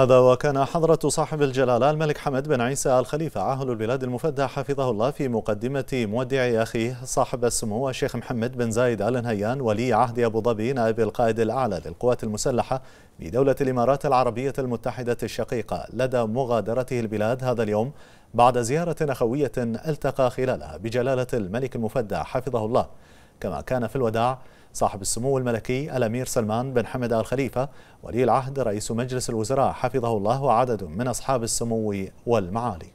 هذا وكان حضرة صاحب الجلالة الملك حمد بن عيسى الخليفة عاهل البلاد المفدى حفظه الله في مقدمة مودع أخيه صاحب السمو الشيخ محمد بن زايد آل نهيان ولي عهد أبو ظبي نائب القائد الأعلى للقوات المسلحة بدولة الإمارات العربية المتحدة الشقيقة لدى مغادرته البلاد هذا اليوم بعد زيارة أخوية التقى خلالها بجلالة الملك المفدى حفظه الله كما كان في الوداع صاحب السمو الملكي الأمير سلمان بن حمد آل خليفة ولي العهد رئيس مجلس الوزراء حفظه الله وعدد من أصحاب السمو والمعالي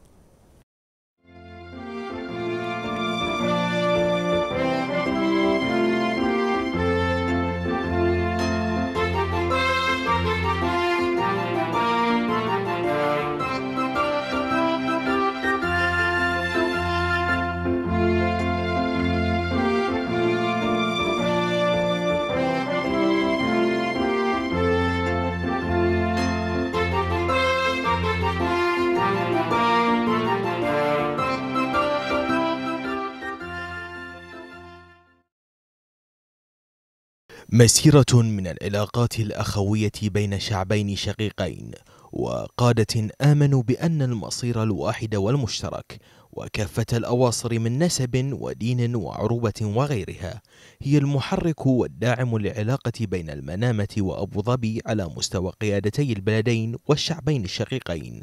مسيرة من العلاقات الأخوية بين شعبين شقيقين وقادة آمنوا بأن المصير الواحد والمشترك وكافة الأواصر من نسب ودين وعروبة وغيرها هي المحرك والداعم للعلاقة بين المنامة وأبو ظبي على مستوى قيادتي البلدين والشعبين الشقيقين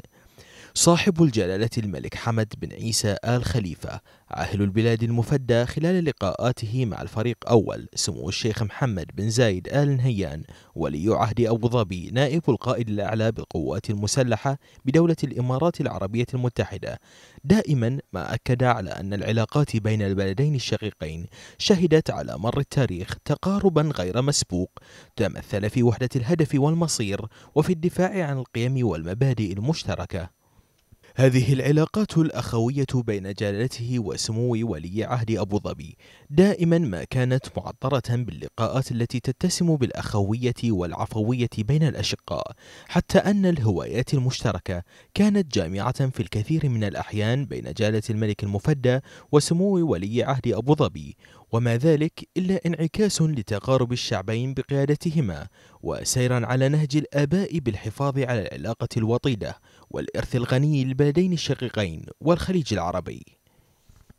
صاحب الجلالة الملك حمد بن عيسى آل خليفة عاهل البلاد المفدى خلال لقاءاته مع الفريق أول سمو الشيخ محمد بن زايد آل نهيان ولي عهد أبو ظبي نائب القائد الأعلى بالقوات المسلحة بدولة الإمارات العربية المتحدة دائما ما أكد على أن العلاقات بين البلدين الشقيقين شهدت على مر التاريخ تقاربا غير مسبوق تمثل في وحدة الهدف والمصير وفي الدفاع عن القيم والمبادئ المشتركة هذه العلاقات الأخوية بين جلالته وسمو ولي عهد أبو ظبي دائما ما كانت معطرة باللقاءات التي تتسم بالأخوية والعفوية بين الأشقاء حتى أن الهوايات المشتركة كانت جامعة في الكثير من الأحيان بين جلالة الملك المفدى وسمو ولي عهد أبو ظبي وما ذلك إلا انعكاس لتقارب الشعبين بقيادتهما وسيرا على نهج الآباء بالحفاظ على العلاقة الوطيدة والإرث الغني للبلدين الشقيقين والخليج العربي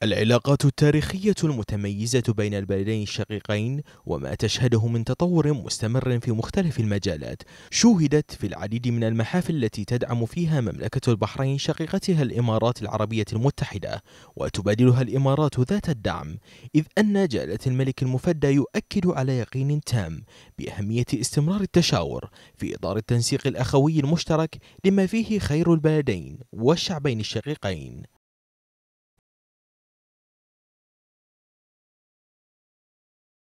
العلاقات التاريخية المتميزة بين البلدين الشقيقين وما تشهده من تطور مستمر في مختلف المجالات شوهدت في العديد من المحافل التي تدعم فيها مملكة البحرين شقيقتها الإمارات العربية المتحدة وتبادلها الإمارات ذات الدعم إذ أن جلالة الملك المفدى يؤكد على يقين تام بأهمية استمرار التشاور في إطار التنسيق الأخوي المشترك لما فيه خير البلدين والشعبين الشقيقين